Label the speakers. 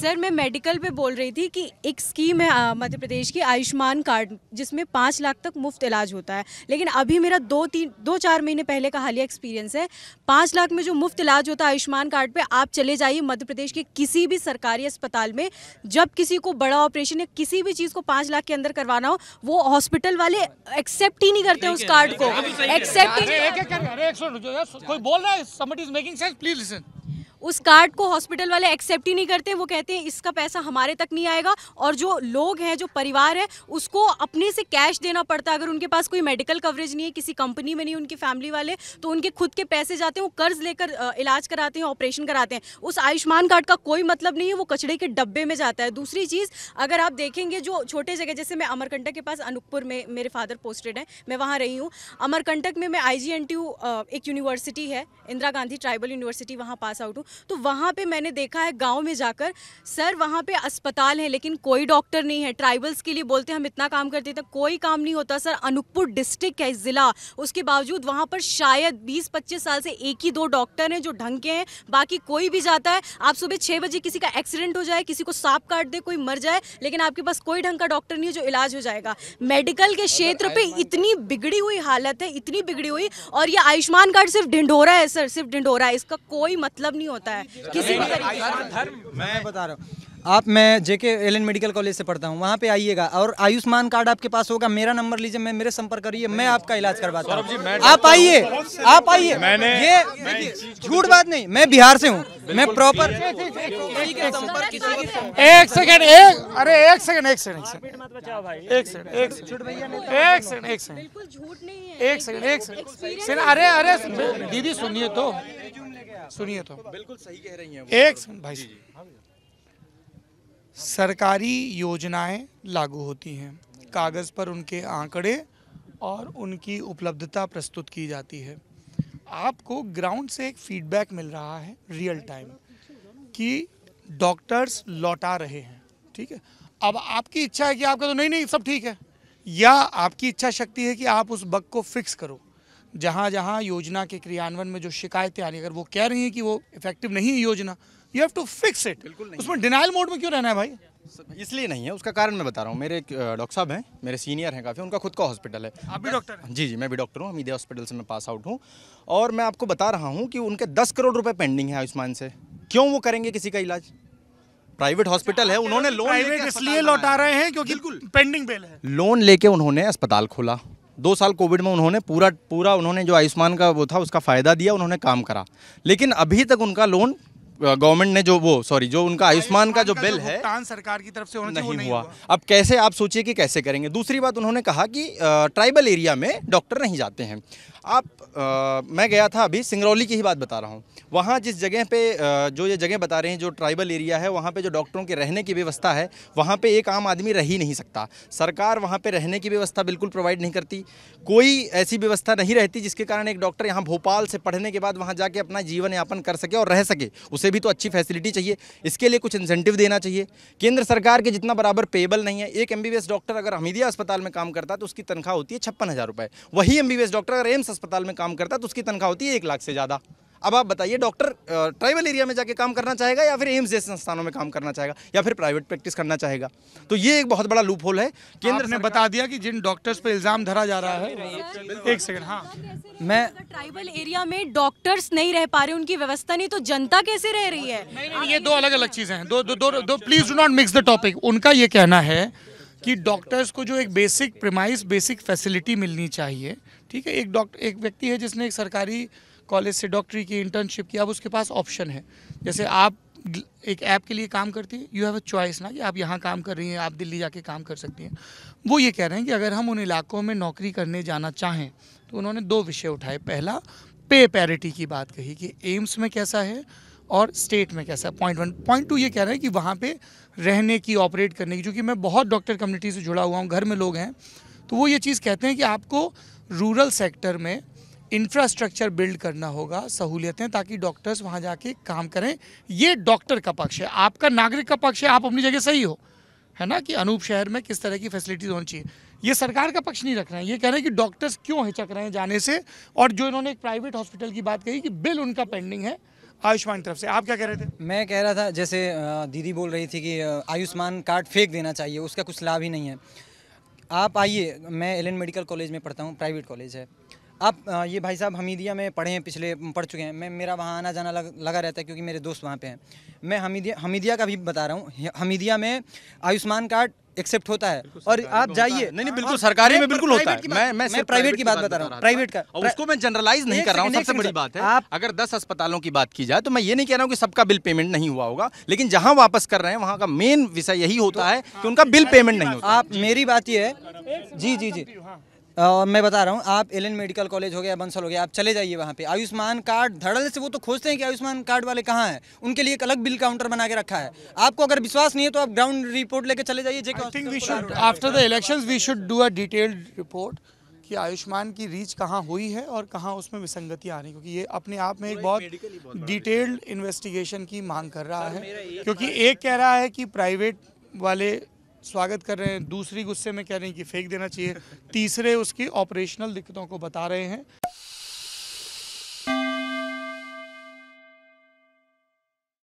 Speaker 1: sir मैं medical पे बोल रही थी कि एक स्कीम है मध्य प्रदेश की आयुष्मान कार्ड जिसमें पाँच लाख तक मुफ्त इलाज होता है लेकिन अभी मेरा दो तीन दो चार महीने पहले का हालिया एक्सपीरियंस है पाँच लाख में जो मुफ्त इलाज होता है आयुष्मान कार्ड पे आप चले जाइए मध्य प्रदेश के किसी भी सरकारी अस्पताल में जब किसी को बड़ा ऑपरेशन या किसी भी चीज़ को पाँच लाख के अंदर करवाना हो वो हॉस्पिटल वाले एक्सेप्ट ही नहीं करते उस कार्ड को एक्सेप्ट ही कोई उस कार्ड को हॉस्पिटल वाले एक्सेप्ट ही नहीं करते वो कहते हैं इसका पैसा हमारे तक नहीं आएगा और जो लोग हैं जो परिवार है उसको अपने से कैश देना पड़ता है अगर उनके पास कोई मेडिकल कवरेज नहीं है किसी कंपनी में नहीं उनकी फैमिली वाले तो उनके खुद के पैसे जाते हैं वो कर्ज लेकर इलाज कराते हैं ऑपरेशन कराते हैं उस आयुष्मान कार्ड का कोई मतलब नहीं है वो कचड़े के डब्बे में जाता है दूसरी चीज़ अगर आप देखेंगे जो छोटे जगह जैसे मैं अमरकंटक के पास अनूपपुर में मेरे फादर पोस्टेड हैं मैं वहाँ रही हूँ अमरकंटक में मैं आई एक यूनिवर्सिटी है इंदिरा गांधी ट्राइबल यूनिवर्सिटी वहाँ पास आउट हूँ तो वहाँ पे मैंने देखा है गांव में जाकर सर वहाँ पे अस्पताल है लेकिन कोई डॉक्टर नहीं है ट्राइबल्स के लिए बोलते हम इतना काम करते थे कोई काम नहीं होता सर अनूपपुर डिस्ट्रिक्ट है ज़िला उसके बावजूद वहाँ पर शायद बीस पच्चीस साल से एक ही दो डॉक्टर हैं जो ढंग के हैं बाकी कोई भी जाता है आप सुबह छः बजे किसी का एक्सीडेंट हो जाए किसी को सांप काट दे कोई मर जाए लेकिन आपके पास कोई ढंग का डॉक्टर नहीं है जो इलाज हो जाएगा मेडिकल के क्षेत्र पे इतनी बिगड़ी हुई हालत है इतनी बिगड़ी हुई और ये आयुष्मान कार्ड सिर्फ ढिंढोरा है सर सिर्फ ढिंढोरा है इसका कोई मतलब नहीं होता होता है किसी
Speaker 2: भी धर्म मैं बता रहा हूँ आप मैं जेके एल मेडिकल कॉलेज से पढ़ता हूँ वहाँ पे आइएगा और आयुष्मान कार्ड आपके पास होगा मेरा नंबर लीजिए मैं मेरे संपर्क करिए मैं आपका इलाज करवाता हूँ आप आइए आप आइए ये झूठ बात नहीं मैं बिहार से हूँ
Speaker 3: मैं प्रॉपर एक सेकंड एक अरे एक सेकंड एक सेकंड एक सेकंड एक सेकंड एक सेकंड एक सेकंड एक सेकंड एक सेकंड अरे अरे दीदी सुनिए तो सुनिए तो बिल्कुल सही कह रही हैं एक भाई हाँ सरकारी योजनाएं लागू होती हैं कागज़ पर उनके आंकड़े और उनकी उपलब्धता प्रस्तुत की जाती है आपको ग्राउंड से एक फीडबैक मिल रहा है रियल टाइम कि डॉक्टर्स लौटा रहे हैं ठीक है अब आपकी इच्छा है कि आपका तो नहीं नहीं सब ठीक है या आपकी इच्छा शक्ति है कि आप उस बग को फिक्स करो जहाँ जहाँ योजना के क्रियान्वयन में जो शिकायतें आ रही अगर वो कह रही हैं कि वो इफेक्टिव नहीं है योजना you have to fix it उसमें डिनाइल मोड में क्यों रहना है भाई
Speaker 4: इसलिए नहीं है उसका कारण मैं बता रहा हूँ मेरे डॉक्टर साहब हैं मेरे सीनियर हैं काफ़ी उनका खुद का हॉस्पिटल है आप भी डॉक्टर हैं जी जी मैं भी डॉक्टर हूँ हमीदिया हॉस्पिटल से मैं पास आउट हूँ और मैं आपको बता रहा हूँ कि उनके दस करोड़ रुपये पेंडिंग है आयुष्मान से क्यों वो करेंगे किसी का इलाज प्राइवेट हॉस्पिटल है उन्होंने लोन इसलिए लौटा रहे हैं क्योंकि पेंडिंग बिल है लोन लेके उन्होंने अस्पताल खोला दो साल कोविड में उन्होंने पूरा पूरा उन्होंने जो आयुष्मान का वो था उसका फ़ायदा दिया उन्होंने काम करा लेकिन अभी तक उनका लोन गवर्नमेंट ने जो वो सॉरी जो उनका आयुष्मान का जो बिल है
Speaker 3: सरकार की तरफ से नहीं, नहीं हुआ
Speaker 4: अब कैसे आप सोचिए कि कैसे करेंगे दूसरी बात उन्होंने कहा कि ट्राइबल एरिया में डॉक्टर नहीं जाते हैं आप आ, मैं गया था अभी सिंगरौली की ही बात बता रहा हूँ वहाँ जिस जगह पे जो ये जगह बता रहे हैं जो ट्राइबल एरिया है वहाँ पे जो डॉक्टरों के रहने की व्यवस्था है वहाँ पे एक आम आदमी रह ही नहीं सकता सरकार वहाँ पे रहने की व्यवस्था बिल्कुल प्रोवाइड नहीं करती कोई ऐसी व्यवस्था नहीं रहती जिसके कारण एक डॉक्टर यहाँ भोपाल से पढ़ने के बाद वहाँ जाके अपना जीवन यापन कर सके और रह सके उसे भी तो अच्छी फैसिलिटी चाहिए इसके लिए कुछ इंसेंटिव देना चाहिए केंद्र सरकार के जितना बराबर पेबल नहीं है एक एम डॉक्टर अगर हमीदिया अस्पताल में काम करता है तो उसकी तनख्वाह होती है छप्पन हज़ार वही एम डॉक्टर अगर एम्स अस्पताल में काम करता है तो उसकी तनख्वाह होती है एक लाख से ज़्यादा अब आप बताइए डॉक्टर ट्राइबल एरिया में जाके काम करना चाहेगा या फिर एम्स जैसे संस्थानों में काम करना चाहेगा या फिर प्राइवेट प्रैक्टिस करना चाहेगा तो ये एक बहुत बड़ा लूप होल है केंद्र ने बता दिया कि जिन डॉक्टर्स
Speaker 3: पर इल्ज़ाम धरा जा रहा है एक सेकंड हाँ मैं
Speaker 1: ट्राइबल एरिया में डॉक्टर्स नहीं रह पा रहे उनकी व्यवस्था नहीं तो जनता कैसे रह रही
Speaker 3: है ये दो अलग अलग चीज़ें हैं दो दो please do not mix the topic उनका ये कहना है कि डॉक्टर्स को जो एक बेसिक प्रिमाइस बेसिक फैसिलिटी मिलनी चाहिए ठीक है एक डॉक्टर एक व्यक्ति है जिसने एक सरकारी कॉलेज से डॉक्टरी की इंटर्नशिप की अब उसके पास ऑप्शन है जैसे आप एक ऐप के लिए काम करती है यू हैव अ चॉइस ना कि आप यहाँ काम कर रही हैं आप दिल्ली जाके काम कर सकती हैं वो ये कह रहे हैं कि अगर हम उन इलाकों में नौकरी करने जाना चाहें तो उन्होंने दो विषय उठाए पहला पे पैरिटी की बात कही कि एम्स में कैसा है और स्टेट में कैसा है पॉइंट वन पॉइंट टू ये कह रहे हैं कि वहाँ पे रहने की ऑपरेट करने की क्योंकि मैं बहुत डॉक्टर कम्युनिटी से जुड़ा हुआ हूँ घर में लोग हैं तो वो ये चीज़ कहते हैं कि आपको रूरल सेक्टर में इंफ्रास्ट्रक्चर बिल्ड करना होगा सहूलियतें ताकि डॉक्टर्स वहाँ जाके काम करें ये डॉक्टर का पक्ष है आपका नागरिक का पक्ष है आप अपनी जगह सही हो है ना कि अनूप शहर में किस तरह की फैसिलिटीज़ होनी चाहिए ये सरकार का पक्ष नहीं रख रहे हैं ये कह रहे हैं कि डॉक्टर्स क्यों हिचक रहे हैं जाने से और जो इन्होंने एक प्राइवेट हॉस्पिटल की बात कही कि बिल उनका पेंडिंग है आयुष्मान की तरफ से आप क्या कह रहे थे मैं कह रहा था जैसे दीदी बोल
Speaker 2: रही थी कि आयुष्मान कार्ड फेंक देना चाहिए उसका कुछ लाभ ही नहीं है आप आइए मैं एल मेडिकल कॉलेज में पढ़ता हूँ प्राइवेट कॉलेज है आप ये भाई साहब हमीदिया में पढ़े हैं पिछले पढ़ चुके हैं मैं मेरा वहाँ आना जाना लग, लगा रहता है क्योंकि मेरे दोस्त वहाँ पे हैं मैं हमीदिया हमीदिया का भी बता रहा हूँ हमीदिया में आयुष्मान कार्ड एक्सेप्ट होता है और आप जाइए नहीं नहीं बिल्कुल सरकारी में बिल्कुल होता है मैं मैं सिर्फ प्राइवेट की बात बता रहा हूँ प्राइवेट का और उसको
Speaker 4: मैं जनरलाइज नहीं कर रहा हूँ सबसे बड़ी बात है आप अगर दस अस्पतालों की बात की जाए तो मैं ये नहीं कह रहा हूँ कि सबका बिल पेमेंट नहीं हुआ होगा लेकिन जहाँ वापस कर रहे हैं वहाँ का मेन विषय यही होता तो है कि उनका हाँ, बिल पेमेंट नहीं होता आप मेरी बात यह है जी जी
Speaker 2: जी आ, मैं बता रहा हूँ आप एल मेडिकल कॉलेज हो गया बंसल हो गया आप चले जाइए वहाँ पे आयुष्मान कार्ड धड़ल से वो तो खोजते हैं कि आयुष्मान कार्ड वाले कहाँ हैं उनके लिए एक अलग बिल काउंटर बना के रखा है आपको अगर विश्वास नहीं है तो आप ग्राउंड रिपोर्ट लेके चले जाइए after
Speaker 3: the election we should do a detailed report कि आयुष्मान की रीच कहाँ हुई है और कहाँ उसमें विसंगतियाँ आ रही क्योंकि ये अपने आप में एक बहुत डिटेल्ड इन्वेस्टिगेशन की मांग कर रहा है क्योंकि एक कह रहा है कि प्राइवेट वाले स्वागत कर रहे हैं दूसरी गुस्से में कह रहे हैं कि फेंक देना चाहिए तीसरे उसकी ऑपरेशनल दिक्कतों को बता रहे हैं